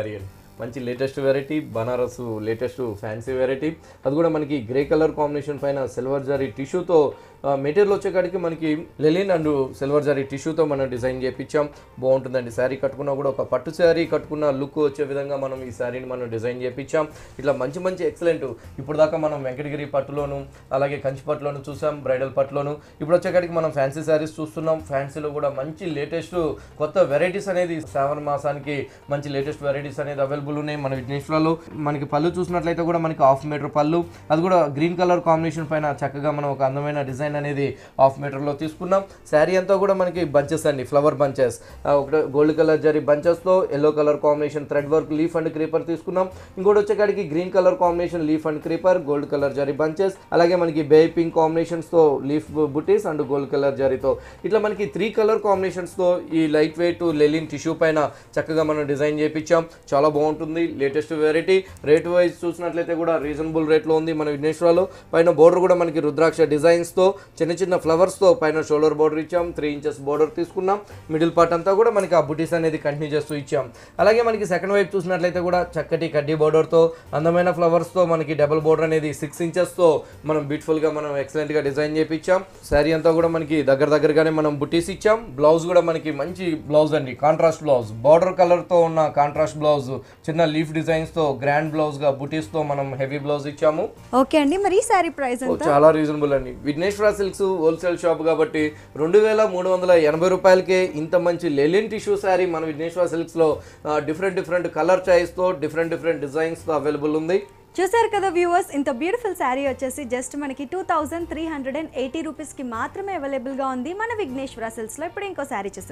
అడిగాను మంచి latest variety Banaras latest fancy variety అది కూడా మనకి గ్రే కలర్ కాంబినేషన్ పైన సిల్వర్ జరీ టిష్యూతో మెటీరియల్ వచ్చేకాడికి మనకి లెలిన్ అండ్ సిల్వర్ జారీ టిష్యూతో మనం డిజైన్ చేయించాం బాగుంటుందండి శారీ కట్టుకున్నా కూడా ఒక పట్టు శారీ కట్టుకున్న లుక్ వచ్చే విధంగా మనం ఈ శారీని మనం డిజైన్ చేయించాం ఇట్లా మంచి మంచి ఎక్సలెంట్ ఇప్పుడు దాకా మనం వెంకటగిరి పట్టులోను అలాగే కంచి పట్టులోను చూసాం బ్రైడల్ పట్టులోను ఇప్పుడు వచ్చేకాడికి మనం ఫ్యాన్సీ శారీస్ చూస్తున్నాం ఫ్యాన్సీలో కూడా మంచి లేటెస్ట్ కొత్త వెరైటీస్ అనేది శ్రావణ మాసానికి మంచి లేటెస్ట్ వెరైటీస్ అనేది అవైలబుల్ ఉన్నాయి మన విఘ్నేశ్వరాలు మనకి పళ్ళు చూసినట్లయితే కూడా మనకి హాఫ్ మీటర్ పళ్ళు అది కూడా గ్రీన్ కలర్ కాంబినేషన్ పైన చక్కగా మనం ఒక అందమైన డిజైన్ డిజైన్ అనేది హాఫ్ మీటర్లో తీసుకున్నాం శారీ అంతా కూడా మనకి బంచెస్ అండి ఫ్లవర్ బంచెస్ ఒకటి గోల్డ్ కలర్ జరీ బంచెస్తో yellow colour combination thread work leaf and creeper తీసుకున్నాం ఇంకోటి వచ్చేకాడికి green colour combination leaf and creeper gold colour zari bunches అలాగే మనకి బే పింక్ కాంబినేషన్స్తో లీఫ్ బుటీస్ అండ్ గోల్డ్ కలర్ జరీతో ఇట్లా మనకి త్రీ కలర్ కాంబినేషన్స్తో ఈ లైట్ వెయిట్ లెలిన్ టిష్యూ పైన చక్కగా మనం డిజైన్ చేయించాం చాలా బాగుంటుంది లేటెస్ట్ వెరైటీ రేట్ వైజ్ చూసినట్లయితే కూడా రీజనబుల్ రేట్లో ఉంది మన విఘ్నేశ్వరాలు పైన బోర్డర్ కూడా మనకి రుద్రాక్ష డిజైన్స్తో చిన్న చిన్న ఫ్లవర్స్తో పైన షోల్డర్ బోర్డర్ ఇచ్చాం త్రీ ఇంచెస్ బోర్డర్ తీసుకున్నాం మిడిల్ పార్ట్ అంతా కూడా మనకి ఆ బుటీస్ అనేది కంటిన్యూ చేస్తూ ఇచ్చాం అలాగే మనకి సెకండ్ వైపు చూసినట్లయితే కూడా చక్కటి కడ్డీ బోర్డర్తో అందమైన ఫ్లవర్స్తో మనకి డబల్ బోర్డర్ అనేది సిక్స్ ఇంచెస్తో మనం బ్యూటిఫుల్గా మనం ఎక్సలెంట్గా డిజైన్ చేయించాం శారీ అంతా కూడా మనకి దగ్గర దగ్గరగానే మనం బుటీస్ ఇచ్చాం బ్లౌజ్ కూడా మనకి మంచి బ్లౌజ్ అండి కాంట్రాస్ట్ బ్లౌజ్ బార్డర్ కలర్తో ఉన్న కాంట్రాస్ట్ బ్లౌజ్ చిన్న లీఫ్ డిజైన్స్తో గ్రాండ్ బ్లౌజ్గా బుటీస్తో మనం హెవీ బ్లౌజ్ ఇచ్చాము ఓకే అండి మరి సారీ ప్రైస్ చాలా రీజనబుల్ అండి విఘ్నేశ్వర సిల్క్స్ హోల్సేల్ షాప్ కాబట్టి రెండు వేల మూడు వందల ఎనభై రూపాయలకే ఇంత మంచి లెలిన్ టిష్యూ శారీ మన విఘ్నేశ్వర సిల్క్స్లో డిఫరెంట్ డిఫరెంట్ కలర్ చాయిస్తో డిఫరెంట్ డిఫరెంట్ డిజైన్స్తో అవైలబుల్ ఉంది చూసారు కదా వ్యూవర్స్ ఇంత బ్యూటిఫుల్ శారీ వచ్చేసి జస్ట్ మనకి two thousand three hundred and eighty రూపీస్కి మాత్రమే అవైలబుల్గా ఉంది మన విఘ్నేశ్వర సిల్క్స్లో ఇప్పుడు ఇంకో శారీ చూసేది